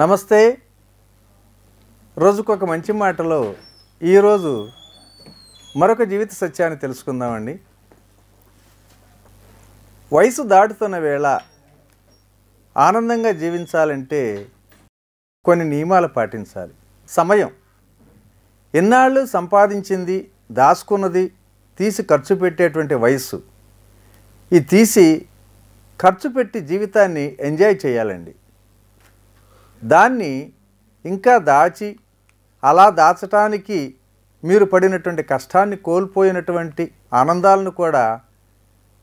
నమస్తే రోజుకొక మంచి మాటలో ఈరోజు మరొక జీవిత సత్యాన్ని తెలుసుకుందామండి వయసు దాటుతున్న వేళ ఆనందంగా జీవించాలంటే కొన్ని నియమాలు పాటించాలి సమయం ఎన్నాళ్ళు సంపాదించింది దాచుకున్నది తీసి ఖర్చు పెట్టేటువంటి వయస్సు ఈ తీసి ఖర్చు పెట్టి జీవితాన్ని ఎంజాయ్ చేయాలండి దాన్ని ఇంకా దాచి అలా దాచటానికి మీరు పడినటువంటి కష్టాన్ని కోల్పోయినటువంటి ఆనందాలను కూడా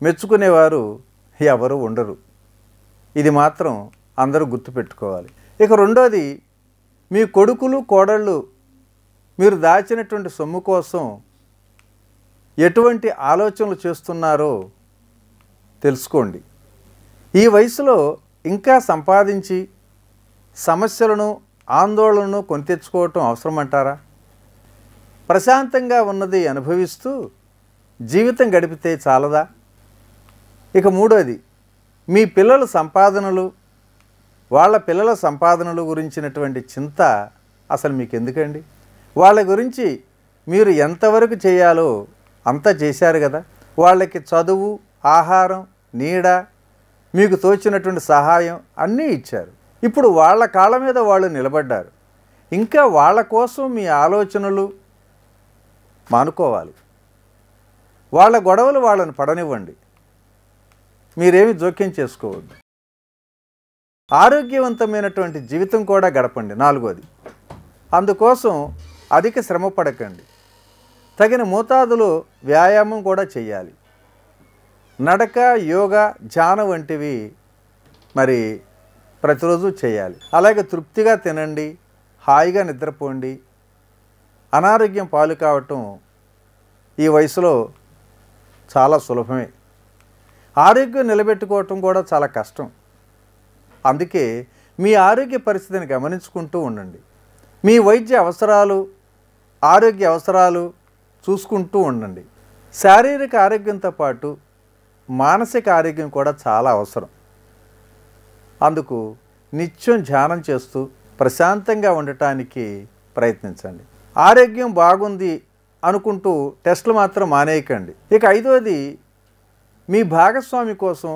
మెచ్చుకునేవారు ఎవరు ఉండరు ఇది మాత్రం అందరూ గుర్తుపెట్టుకోవాలి ఇక రెండోది మీ కొడుకులు కోడళ్ళు మీరు దాచినటువంటి సొమ్ము కోసం ఎటువంటి ఆలోచనలు చేస్తున్నారో తెలుసుకోండి ఈ వయసులో ఇంకా సంపాదించి సమస్యలను ఆందోళనను కొని తెచ్చుకోవటం అవసరమంటారా ప్రశాంతంగా ఉన్నది అనుభవిస్తూ జీవితం గడిపితే చాలదా ఇక మూడోది మీ పిల్లల సంపాదనలు వాళ్ళ పిల్లల సంపాదనలు గురించినటువంటి చింత అసలు మీకు ఎందుకండి వాళ్ళ గురించి మీరు ఎంతవరకు చేయాలో అంతా చేశారు కదా వాళ్ళకి చదువు ఆహారం నీడ మీకు తోచినటువంటి సహాయం అన్నీ ఇచ్చారు ఇప్పుడు వాళ్ళ కాళ్ళ మీద వాళ్ళు నిలబడ్డారు ఇంకా వాళ్ళ కోసం మీ ఆలోచనలు మానుకోవాలి వాళ్ళ గొడవలు వాళ్ళని పడనివ్వండి మీరేమి జోక్యం చేసుకోవద్దు ఆరోగ్యవంతమైనటువంటి జీవితం కూడా గడపండి నాలుగోది అందుకోసం అధిక శ్రమ పడకండి తగిన మోతాదులో వ్యాయామం కూడా చేయాలి నడక యోగా ధ్యానం వంటివి మరి ప్రతిరోజు చేయాలి అలాగే తృప్తిగా తినండి హాయిగా నిద్రపోండి అనారోగ్యం పాలు కావటం ఈ వయసులో చాలా సులభమే ఆరోగ్యం నిలబెట్టుకోవటం కూడా చాలా కష్టం అందుకే మీ ఆరోగ్య పరిస్థితిని గమనించుకుంటూ ఉండండి మీ వైద్య అవసరాలు ఆరోగ్య అవసరాలు చూసుకుంటూ ఉండండి శారీరక ఆరోగ్యంతో పాటు మానసిక ఆరోగ్యం కూడా చాలా అవసరం అందుకు నిత్యం ధ్యానం చేస్తూ ప్రశాంతంగా ఉండటానికి ప్రయత్నించండి ఆరోగ్యం బాగుంది అనుకుంటూ టెస్టులు మాత్రం మానేయకండి ఇక ఐదవది మీ భాగస్వామి కోసం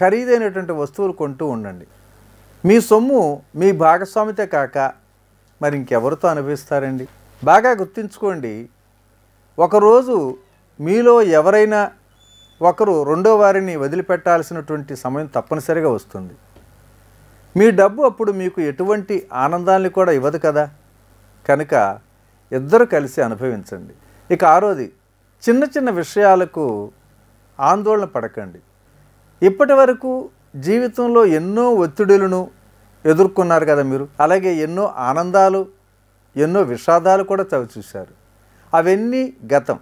ఖరీదైనటువంటి వస్తువులు కొంటూ ఉండండి మీ సొమ్ము మీ భాగస్వామితే కాక మరి ఇంకెవరితో అనుభవిస్తారండి బాగా గుర్తుంచుకోండి ఒకరోజు మీలో ఎవరైనా ఒకరు రెండో వారిని వదిలిపెట్టాల్సినటువంటి సమయం తప్పనిసరిగా వస్తుంది మీ డబ్బు అప్పుడు మీకు ఎటువంటి ఆనందాన్ని కూడా ఇవ్వదు కదా కనుక ఇద్దరు కలిసి అనుభవించండి ఇక ఆరోది చిన్న చిన్న విషయాలకు ఆందోళన పడకండి ఇప్పటి వరకు జీవితంలో ఎన్నో ఒత్తిడులను ఎదుర్కొన్నారు కదా మీరు అలాగే ఎన్నో ఆనందాలు ఎన్నో విషాదాలు కూడా చవిచూశారు అవన్నీ గతం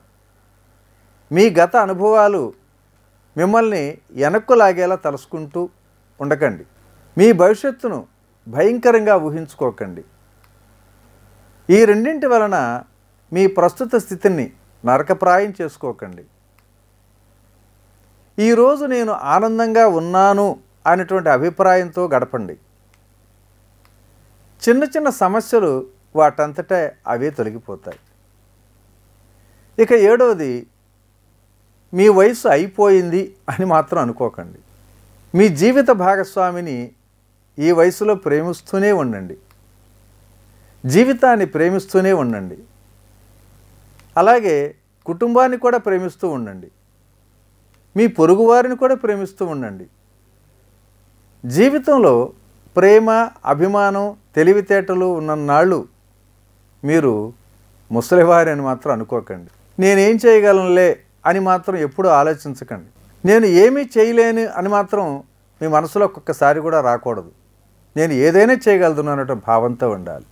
మీ గత అనుభవాలు మిమ్మల్ని వెనక్కు లాగేలా తలుసుకుంటూ ఉండకండి మీ భవిష్యత్తును భయంకరంగా ఊహించుకోకండి ఈ రెండింటి వలన మీ ప్రస్తుత స్థితిని నరకప్రాయం చేసుకోకండి ఈరోజు నేను ఆనందంగా ఉన్నాను అనేటువంటి అభిప్రాయంతో గడపండి చిన్న చిన్న సమస్యలు వాటంతటే అవే తొలగిపోతాయి ఇక ఏడవది మీ వయసు అయిపోయింది అని మాత్రం అనుకోకండి మీ జీవిత భాగస్వామిని ఈ వయసులో ప్రేమిస్తూనే ఉండండి జీవితాన్ని ప్రేమిస్తూనే ఉండండి అలాగే కుటుంబాన్ని కూడా ప్రేమిస్తూ ఉండండి మీ పొరుగువారిని కూడా ప్రేమిస్తూ ఉండండి జీవితంలో ప్రేమ అభిమానం తెలివితేటలు ఉన్ననాళ్ళు మీరు ముసలివారి అని మాత్రం అనుకోకండి నేనేం చేయగలనులే అని మాత్రం ఎప్పుడూ ఆలోచించకండి నేను ఏమీ చేయలేను అని మాత్రం మీ మనసులో ఒక్కొక్కసారి కూడా రాకూడదు నేను ఏదైనా అనే భావంతో ఉండాలి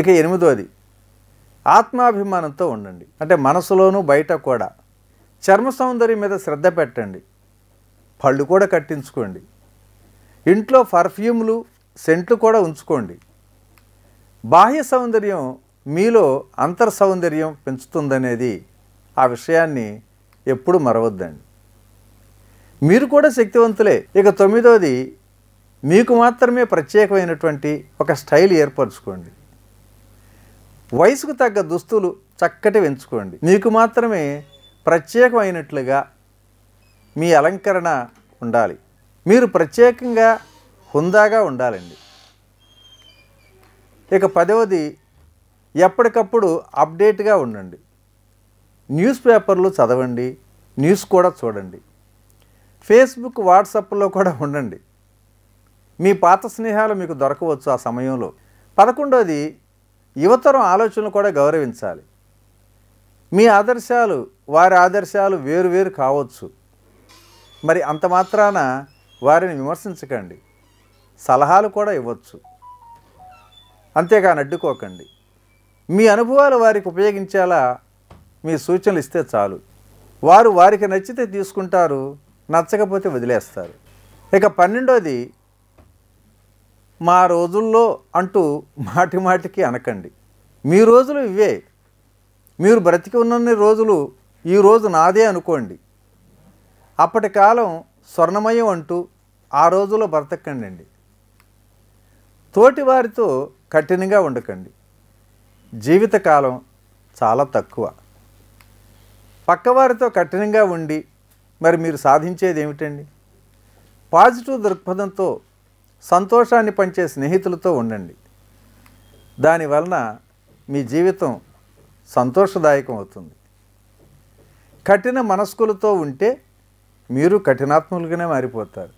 ఇక ఎనిమిదోది ఆత్మాభిమానంతో ఉండండి అంటే మనసులోనూ బయట కూడా చర్మ సౌందర్యం మీద శ్రద్ధ పెట్టండి పళ్ళు కూడా కట్టించుకోండి ఇంట్లో పర్ఫ్యూమ్లు సెంట్లు కూడా ఉంచుకోండి బాహ్య సౌందర్యం మీలో అంతర్ సౌందర్యం పెంచుతుందనేది ఆ విషయాన్ని ఎప్పుడు మరవద్దండి మీరు కూడా శక్తివంతులే ఇక తొమ్మిదోది మీకు మాత్రమే ప్రత్యేకమైనటువంటి ఒక స్టైల్ ఏర్పరచుకోండి వయసుకు తగ్గ దుస్తులు చక్కటి వెంచుకోండి మీకు మాత్రమే ప్రత్యేకమైనట్లుగా మీ అలంకరణ ఉండాలి మీరు ప్రత్యేకంగా హుందాగా ఉండాలండి ఇక పదవది ఎప్పటికప్పుడు అప్డేట్గా ఉండండి న్యూస్ పేపర్లు చదవండి న్యూస్ కూడా చూడండి ఫేస్బుక్ వాట్సాప్లో కూడా ఉండండి మీ పాత స్నేహాలు మీకు దొరకవచ్చు ఆ సమయంలో పదకొండోది యువతరం ఆలోచనలు కూడా గౌరవించాలి మీ ఆదర్శాలు వారి ఆదర్శాలు వేరువేరు కావచ్చు మరి అంత మాత్రాన వారిని విమర్శించకండి సలహాలు కూడా ఇవ్వచ్చు అంతేకాని అడ్డుకోకండి మీ అనుభవాలు వారికి ఉపయోగించేలా మీ సూచనలు ఇస్తే చాలు వారు వారికి నచ్చితే తీసుకుంటారు నచ్చకపోతే వదిలేస్తారు ఇక పన్నెండోది మా రోజుల్లో అంటూ మాటి మాటికి అనకండి మీ రోజులు ఇవే మీరు బ్రతికి ఉన్నన్ని రోజులు ఈ రోజు నాదే అనుకోండి అప్పటి కాలం స్వర్ణమయం అంటూ ఆ రోజులో బ్రతకండి తోటి వారితో కఠినంగా ఉండకండి జీవితకాలం చాలా తక్కువ పక్కవారితో కఠినంగా ఉండి మరి మీరు సాధించేది ఏమిటండి పాజిటివ్ దృక్పథంతో సంతోషాన్ని పంచే స్నేహితులతో ఉండండి దానివలన మీ జీవితం సంతోషదాయకం అవుతుంది కఠిన మనస్కులతో ఉంటే మీరు కఠినాత్ములుగానే మారిపోతారు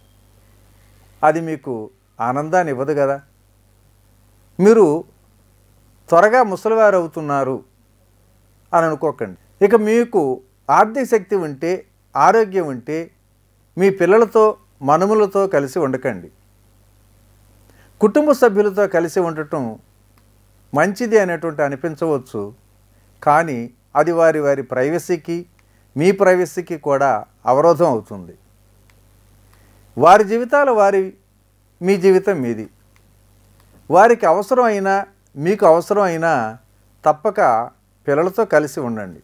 అది మీకు ఆనందాన్ని ఇవ్వదు కదా మీరు త్వరగా ముసలివారు అవుతున్నారు అని అనుకోకండి ఇక మీకు ఆర్థిక శక్తి ఉంటే ఆరోగ్యం ఉంటే మీ పిల్లలతో మనుములతో కలిసి ఉండకండి కుటుంబ సభ్యులతో కలిసి ఉండటం మంచిది అనేటువంటి అనిపించవచ్చు కానీ అది వారి వారి ప్రైవసీకి మీ ప్రైవసీకి కూడా అవరోధం అవుతుంది వారి జీవితాలు వారి మీ జీవితం మీది వారికి అవసరం అయినా మీకు అవసరం అయినా తప్పక పిల్లలతో కలిసి ఉండండి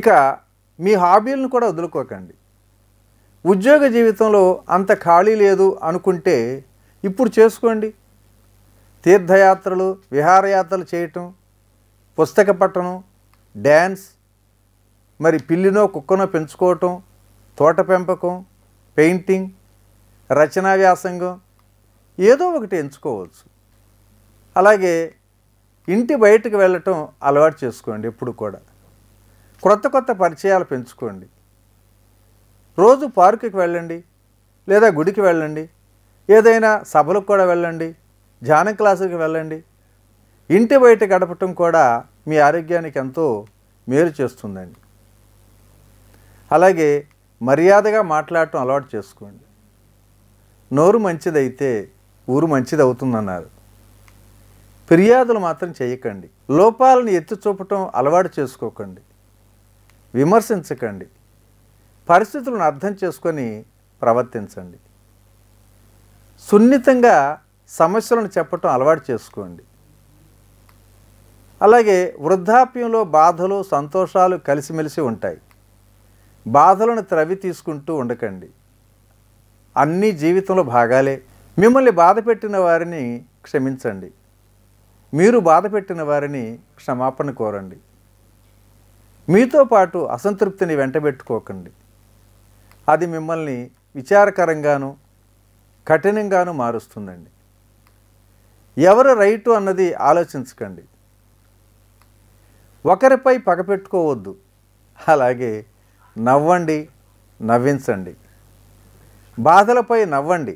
ఇక మీ హాబీలను కూడా వదులుకోకండి ఉద్యోగ జీవితంలో అంత ఖాళీ లేదు అనుకుంటే ఇప్పుడు చేసుకోండి తీర్థయాత్రలు విహారయాత్రలు చేయటం పుస్తక పట్టణం డ్యాన్స్ మరి పిల్లినో కుక్కనో పెంచుకోవటం తోట పెంపకం పెయింటింగ్ రచనా వ్యాసంగం ఏదో ఒకటి ఎంచుకోవచ్చు అలాగే ఇంటి బయటకు వెళ్ళటం అలవాటు చేసుకోండి ఎప్పుడు కూడా క్రొత్త కొత్త పరిచయాలు పెంచుకోండి రోజు పార్కుకి వెళ్ళండి లేదా గుడికి వెళ్ళండి ఏదైనా సభలకు కూడా వెళ్ళండి ధ్యానం క్లాసులకు వెళ్ళండి ఇంటి బయట గడపటం కూడా మీ ఆరోగ్యానికి ఎంతో మేలు చేస్తుందండి అలాగే మర్యాదగా మాట్లాడటం అలవాటు చేసుకోండి నోరు మంచిదైతే ఊరు మంచిది అవుతుందన్నారు ఫిర్యాదులు మాత్రం చేయకండి లోపాలను ఎత్తి చూపటం అలవాటు చేసుకోకండి విమర్శించకండి పరిస్థితులను అర్థం చేసుకొని ప్రవర్తించండి సున్నితంగా సమస్యలను చెప్పటం అలవాటు చేసుకోండి అలాగే వృద్ధాప్యంలో బాధలు సంతోషాలు కలిసిమెలిసి ఉంటాయి బాధలను త్రవి తీసుకుంటూ ఉండకండి అన్నీ జీవితంలో భాగాలే మిమ్మల్ని బాధ పెట్టిన వారిని క్షమించండి మీరు బాధ పెట్టిన వారిని క్షమాపణ కోరండి మీతో పాటు అసంతృప్తిని వెంటబెట్టుకోకండి అది మిమ్మల్ని విచారకరంగాను కఠినంగాను మారుస్తుందండి ఎవరు రైటు అన్నది ఆలోచించకండి ఒకరిపై పగపెట్టుకోవద్దు అలాగే నవ్వండి నవ్వించండి బాధలపై నవ్వండి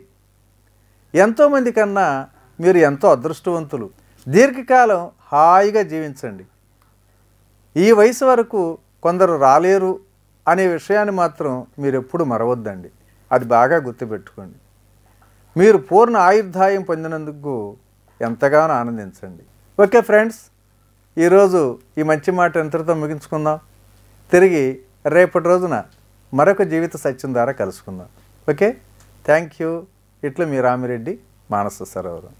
ఎంతోమంది కన్నా మీరు ఎంతో అదృష్టవంతులు దీర్ఘకాలం హాయిగా జీవించండి ఈ వయసు వరకు కొందరు రాలేరు అనే విషయాన్ని మాత్రం మీరు ఎప్పుడు మరవద్దండి అది బాగా గుర్తుపెట్టుకోండి మీరు పూర్ణ ఆయుర్దాయం పొందినందుకు ఎంతగానో ఆనందించండి ఓకే ఫ్రెండ్స్ ఈరోజు ఈ మంచి మాట ఎంతటితో ముగించుకుందాం తిరిగి రేపటి రోజున మరొక జీవిత సత్యం ద్వారా కలుసుకుందాం ఓకే థ్యాంక్ యూ ఇట్లా మీ రామిరెడ్డి మానస సరోవరం